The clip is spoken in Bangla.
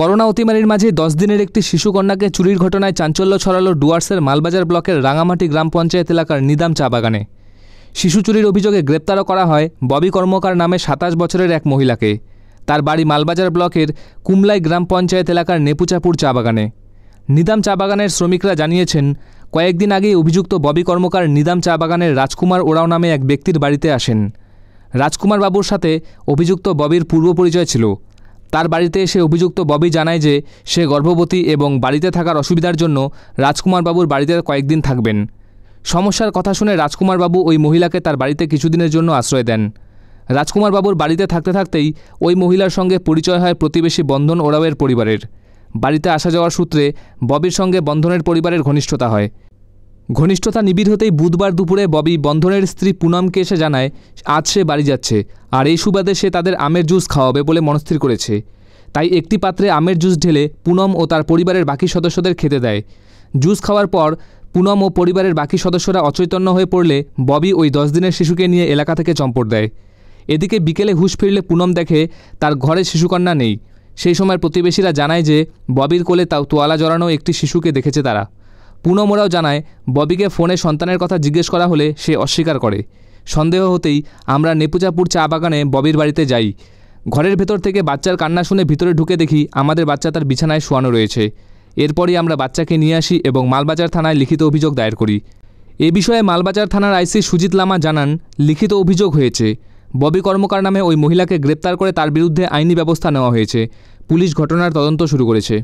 করোনা অতিমারির মাঝে দশ দিনের একটি শিশুকন্যাকে চুরির ঘটনায় চাঞ্চল্য ছড়ালো ডুয়ার্সের মালবাজার ব্লকের রাঙামাটি গ্রাম পঞ্চায়েত এলাকার নিদাম চা বাগানে শিশু চুরির অভিযোগে গ্রেপ্তারও করা হয় ববি কর্মকার নামে সাতাশ বছরের এক মহিলাকে তার বাড়ি মালবাজার ব্লকের কুমলাই গ্রাম পঞ্চায়েত এলাকার নেপুচাপুর চা বাগানে নিদাম চা বাগানের শ্রমিকরা জানিয়েছেন কয়েকদিন আগে অভিযুক্ত ববি কর্মকার নিদাম চা বাগানের রাজকুমার ওরাও নামে এক ব্যক্তির বাড়িতে আসেন রাজকুমার বাবুর সাথে অভিযুক্ত ববির পূর্ব পরিচয় ছিল তার বাড়িতে এসে অভিযুক্ত ববি জানায় যে সে গর্ভবতী এবং বাড়িতে থাকার অসুবিধার জন্য রাজকুমারবাবুর বাড়িতে কয়েকদিন থাকবেন সমস্যার কথা শুনে রাজকুমারবাবু ওই মহিলাকে তার বাড়িতে কিছুদিনের জন্য আশ্রয় দেন রাজকুমারবাবুর বাড়িতে থাকতে থাকতেই ওই মহিলার সঙ্গে পরিচয় হয় প্রতিবেশী বন্ধন ওরাওয়ের পরিবারের বাড়িতে আসা যাওয়ার সূত্রে ববির সঙ্গে বন্ধনের পরিবারের ঘনিষ্ঠতা হয় ঘনিষ্ঠতা নিবিড় হতেই বুধবার দুপুরে ববি বন্ধনের স্ত্রী পুনমকে এসে জানায় আজ সে বাড়ি যাচ্ছে আর এই সুবাদে সে তাদের আমের জুস খাওয়াবে বলে মনস্থির করেছে তাই একটি পাত্রে আমের জুস ঢেলে পুনম ও তার পরিবারের বাকি সদস্যদের খেতে দেয় জুস খাওয়ার পর পুনম ও পরিবারের বাকি সদস্যরা অচৈতন্য হয়ে পড়লে ববি ওই দশ দিনের শিশুকে নিয়ে এলাকা থেকে চম্পট দেয় এদিকে বিকেলে হুশ ফিরলে পুনম দেখে তার ঘরে শিশুকন্যা নেই সেই সময় প্রতিবেশীরা জানায় যে ববির কোলে তাও তোয়ালা জড়ানো একটি শিশুকে দেখেছে তারা পুনমোরাও জানায় ববিকে ফোনে সন্তানের কথা জিজ্ঞেস করা হলে সে অস্বীকার করে সন্দেহ হতেই আমরা নেপুজাপুর চা বাগানে ববির বাড়িতে যাই ঘরের ভেতর থেকে বাচ্চার কান্না শুনে ভিতরে ঢুকে দেখি আমাদের বাচ্চা তার বিছানায় শোয়ানো রয়েছে এরপরই আমরা বাচ্চাকে নিয়ে আসি এবং মালবাজার থানায় লিখিত অভিযোগ দায়ের করি এ বিষয়ে মালবাজার থানার আইসি সুজিত লামা জানান লিখিত অভিযোগ হয়েছে ববি কর্মকার নামে ওই মহিলাকে গ্রেপ্তার করে তার বিরুদ্ধে আইনি ব্যবস্থা নেওয়া হয়েছে পুলিশ ঘটনার তদন্ত শুরু করেছে